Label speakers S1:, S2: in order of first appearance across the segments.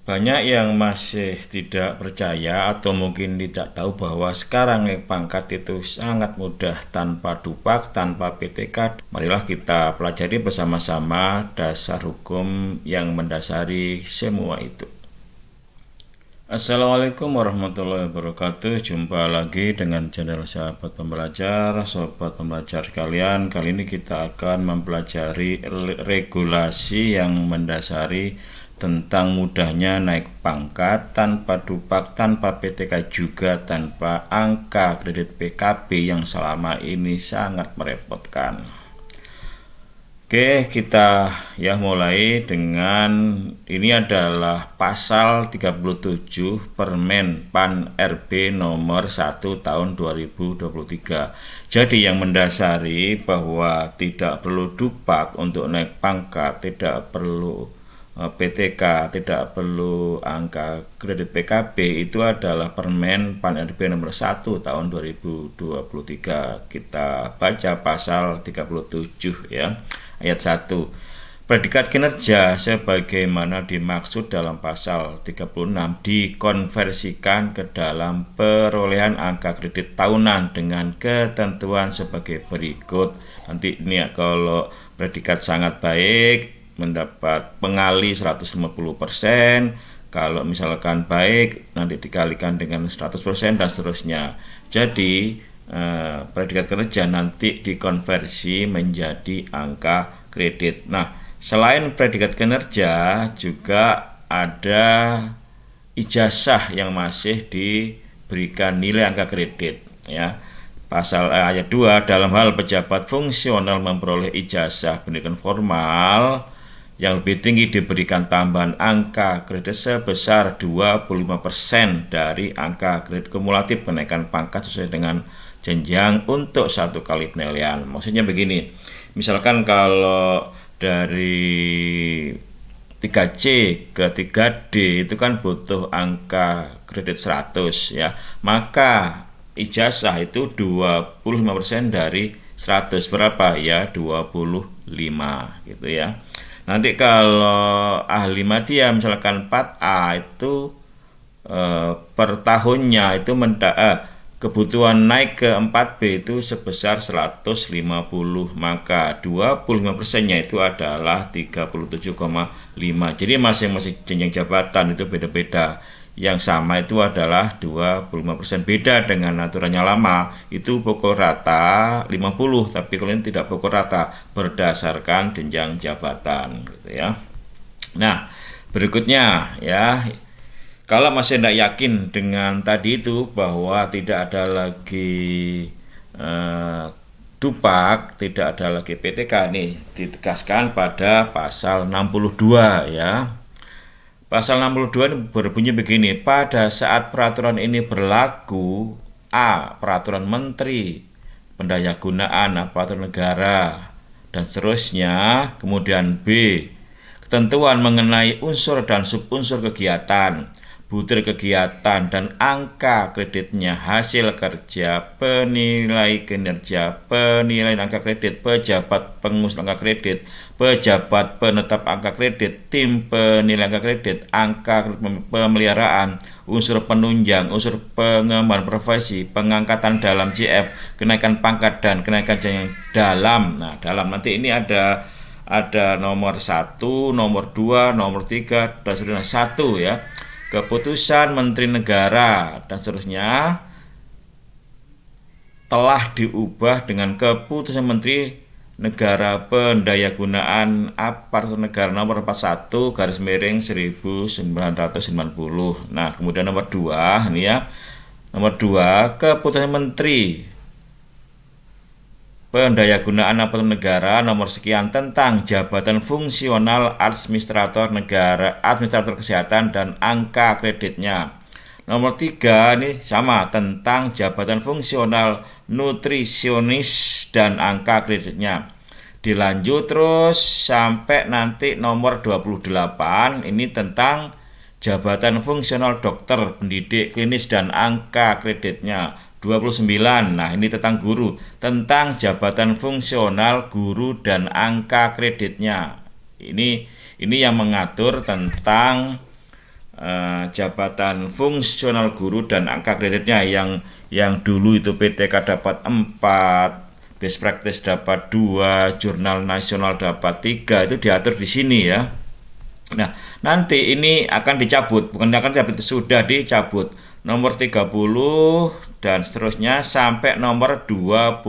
S1: banyak yang masih tidak percaya atau mungkin tidak tahu bahwa sekarang naik pangkat itu sangat mudah tanpa dupak, tanpa PTK. Marilah kita pelajari bersama-sama dasar hukum yang mendasari semua itu. Assalamualaikum warahmatullahi wabarakatuh Jumpa lagi dengan channel sahabat pembelajar Sobat pembelajar kalian Kali ini kita akan mempelajari regulasi yang mendasari tentang mudahnya naik pangkat tanpa dupak, tanpa PTK juga tanpa angka kredit PKB yang selama ini sangat merepotkan. Oke, kita ya mulai dengan ini adalah pasal 37 Permen PAN RB nomor 1 tahun 2023. Jadi yang mendasari bahwa tidak perlu dupak untuk naik pangkat, tidak perlu Eh, PTK, tidak perlu angka kredit PKB itu adalah Permen Pan RB nomor 1 tahun 2023. Kita baca pasal 37 ya, ayat 1. Predikat kinerja sebagaimana dimaksud dalam pasal 36 dikonversikan ke dalam perolehan angka kredit tahunan dengan ketentuan sebagai berikut. Nanti ini ya, kalau predikat sangat baik mendapat pengali 150% kalau misalkan baik nanti dikalikan dengan 100% dan seterusnya jadi eh, predikat kerja nanti dikonversi menjadi angka kredit nah selain predikat kinerja juga ada ijazah yang masih diberikan nilai angka kredit ya pasal eh, ayat 2 dalam hal pejabat fungsional memperoleh ijazah pendidikan formal yang lebih tinggi diberikan tambahan angka kredit sebesar 25% dari angka kredit kumulatif kenaikan pangkat sesuai dengan jenjang untuk satu kali penilaian. Maksudnya begini, misalkan kalau dari 3C ke 3D itu kan butuh angka kredit 100 ya. Maka ijazah itu 25% dari 100 berapa ya? 25 gitu ya. Nanti kalau ahli ya misalkan 4A itu eh, per tahunnya itu menda, eh, kebutuhan naik ke 4B itu sebesar 150 maka 25 persennya itu adalah 37,5 jadi masing-masing jenjang jabatan itu beda-beda yang sama itu adalah 25% beda dengan aturannya lama itu pokok rata 50 tapi kalian tidak pokok rata berdasarkan jenjang jabatan gitu ya nah berikutnya ya kalau masih tidak yakin dengan tadi itu bahwa tidak ada lagi eh, dupak tidak ada lagi PTK nih ditegaskan pada pasal 62 ya Pasal 62 ini berbunyi begini, pada saat peraturan ini berlaku, A. Peraturan Menteri Pendaya Pendayagunaan Aparatur Negara dan seterusnya, kemudian B. Ketentuan mengenai unsur dan subunsur kegiatan butir kegiatan dan angka kreditnya, hasil kerja, penilai kinerja, penilai angka kredit, pejabat pengurus angka kredit, pejabat penetap angka kredit, tim penilai angka kredit, angka pemeliharaan, unsur penunjang, unsur pengembangan profesi, pengangkatan dalam CF, kenaikan pangkat dan kenaikan jenjang dalam. Nah, dalam nanti ini ada ada nomor satu, nomor dua, nomor tiga, dan satu ya keputusan menteri negara dan seterusnya telah diubah dengan keputusan menteri negara pendayagunaan aparatur negara nomor 41 garis miring 1990. Nah, kemudian nomor 2 ini ya. Nomor 2 keputusan menteri Pendayagunaan Aparatur Negara Nomor Sekian tentang Jabatan Fungsional Administrator Negara, Administrator Kesehatan dan angka kreditnya. Nomor tiga ini sama tentang jabatan fungsional nutrisionis dan angka kreditnya. Dilanjut terus sampai nanti nomor 28 ini tentang jabatan fungsional dokter, pendidik klinis dan angka kreditnya. 29. Nah, ini tentang guru, tentang jabatan fungsional guru dan angka kreditnya. Ini ini yang mengatur tentang uh, jabatan fungsional guru dan angka kreditnya yang yang dulu itu PTK dapat 4, best practice dapat 2, jurnal nasional dapat 3 itu diatur di sini ya. Nah, nanti ini akan dicabut, bukan akan dicabut, sudah dicabut nomor 30 dan seterusnya sampai nomor 20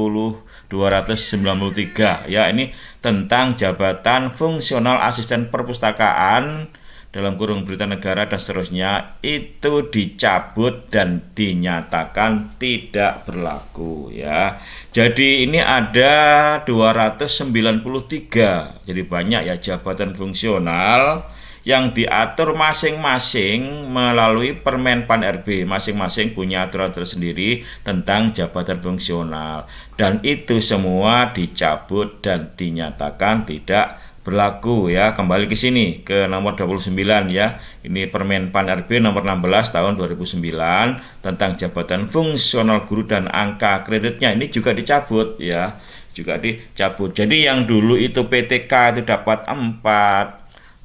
S1: 293 ya ini tentang jabatan fungsional asisten perpustakaan dalam kurung berita negara dan seterusnya itu dicabut dan dinyatakan tidak berlaku ya. Jadi ini ada 293. Jadi banyak ya jabatan fungsional yang diatur masing-masing melalui Permen Pan RB. Masing-masing punya aturan tersendiri tentang jabatan fungsional dan itu semua dicabut dan dinyatakan tidak berlaku ya kembali ke sini ke nomor 29 ya ini Permen Pan RB nomor 16 tahun 2009 tentang jabatan fungsional guru dan angka kreditnya ini juga dicabut ya juga dicabut jadi yang dulu itu PTK itu dapat 4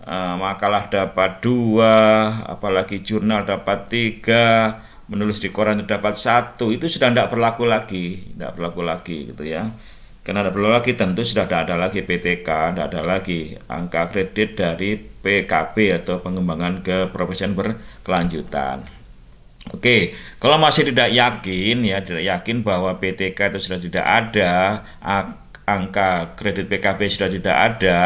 S1: Eh, makalah dapat dua, apalagi jurnal dapat tiga, menulis di koran dapat satu, itu sudah tidak berlaku lagi, tidak berlaku lagi gitu ya. Karena tidak berlaku lagi tentu sudah tidak ada lagi PTK, tidak ada lagi angka kredit dari PKB atau pengembangan ke keprofesian berkelanjutan. Oke, kalau masih tidak yakin ya tidak yakin bahwa PTK itu sudah tidak ada, angka kredit PKB sudah tidak ada,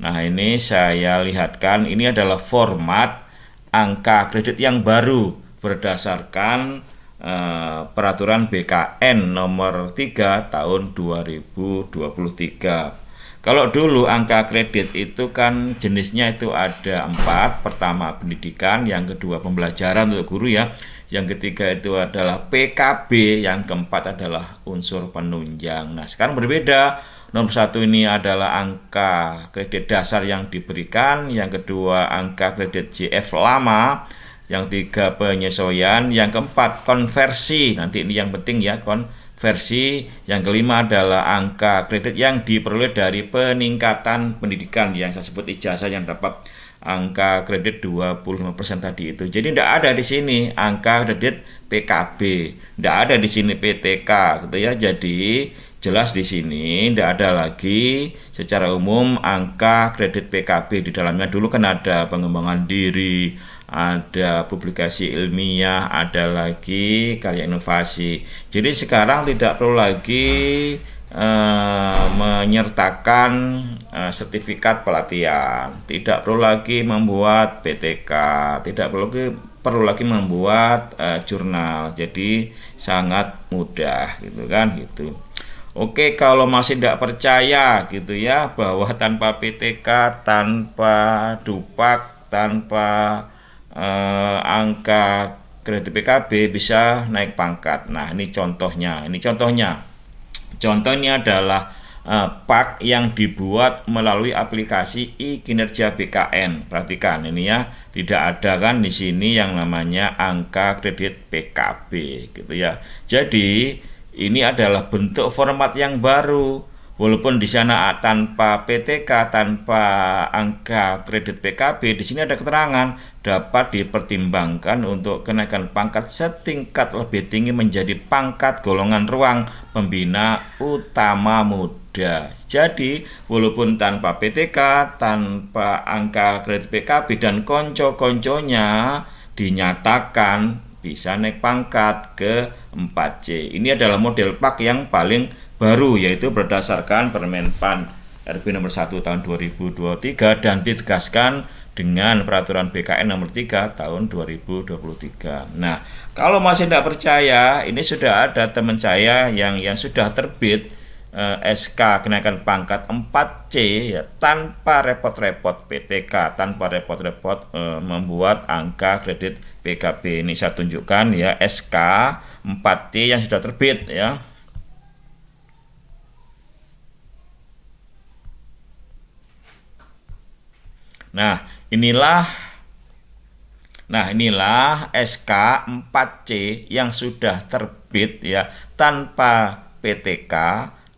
S1: Nah, ini saya lihatkan ini adalah format angka kredit yang baru berdasarkan eh, peraturan BKN nomor 3 tahun 2023. Kalau dulu angka kredit itu kan jenisnya itu ada empat. Pertama pendidikan, yang kedua pembelajaran untuk guru ya, yang ketiga itu adalah PKB, yang keempat adalah unsur penunjang. Nah sekarang berbeda Nomor satu ini adalah angka kredit dasar yang diberikan, yang kedua angka kredit JF lama, yang tiga penyesuaian, yang keempat konversi. Nanti ini yang penting ya konversi. Yang kelima adalah angka kredit yang diperoleh dari peningkatan pendidikan yang saya sebut ijazah yang dapat angka kredit 25% tadi itu. Jadi tidak ada di sini angka kredit PKB, tidak ada di sini PTK gitu ya. Jadi jelas di sini tidak ada lagi secara umum angka kredit PKB di dalamnya dulu kan ada pengembangan diri ada publikasi ilmiah ada lagi karya inovasi jadi sekarang tidak perlu lagi eh, menyertakan eh, sertifikat pelatihan tidak perlu lagi membuat PTK tidak perlu lagi perlu lagi membuat eh, jurnal jadi sangat mudah gitu kan gitu Oke, kalau masih tidak percaya gitu ya bahwa tanpa PTK, tanpa dupak, tanpa eh, angka kredit PKB bisa naik pangkat. Nah, ini contohnya. Ini contohnya. Contohnya adalah eh, PAK yang dibuat melalui aplikasi e-kinerja BKN. Perhatikan ini ya, tidak ada kan di sini yang namanya angka kredit PKB gitu ya. Jadi, ini adalah bentuk format yang baru. Walaupun di sana tanpa PTK, tanpa angka kredit PKB, di sini ada keterangan dapat dipertimbangkan untuk kenaikan pangkat setingkat lebih tinggi menjadi pangkat golongan ruang pembina utama muda. Jadi, walaupun tanpa PTK, tanpa angka kredit PKB dan konco-konconya dinyatakan bisa naik pangkat ke 4C. Ini adalah model pak yang paling baru yaitu berdasarkan Permen PAN RB nomor 1 tahun 2023 dan ditegaskan dengan peraturan BKN nomor 3 tahun 2023. Nah, kalau masih tidak percaya, ini sudah ada teman saya yang yang sudah terbit Eh, SK kenaikan pangkat 4C ya tanpa repot-repot PTK tanpa repot-repot eh, membuat angka kredit PKB ini saya tunjukkan ya SK 4C yang sudah terbit ya Nah, inilah Nah, inilah SK 4C yang sudah terbit ya tanpa PTK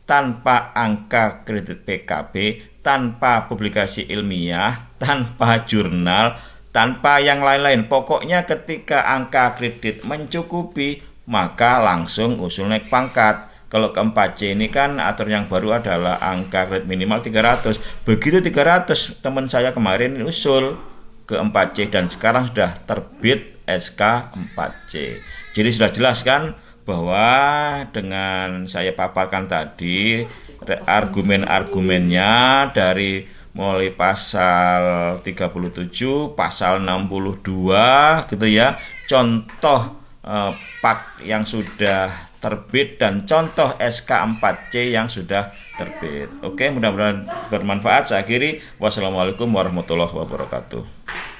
S1: tanpa angka kredit PKB, tanpa publikasi ilmiah, tanpa jurnal, tanpa yang lain-lain. Pokoknya ketika angka kredit mencukupi, maka langsung usul naik pangkat. Kalau ke 4 C ini kan atur yang baru adalah angka kredit minimal 300. Begitu 300, teman saya kemarin usul ke 4C dan sekarang sudah terbit SK 4C. Jadi sudah jelas kan bahwa dengan saya paparkan tadi argumen-argumennya dari mulai pasal 37, pasal 62 gitu ya. Contoh eh, pak yang sudah terbit dan contoh SK4C yang sudah terbit. Oke, mudah-mudahan bermanfaat. Saya akhiri. Wassalamualaikum warahmatullahi wabarakatuh.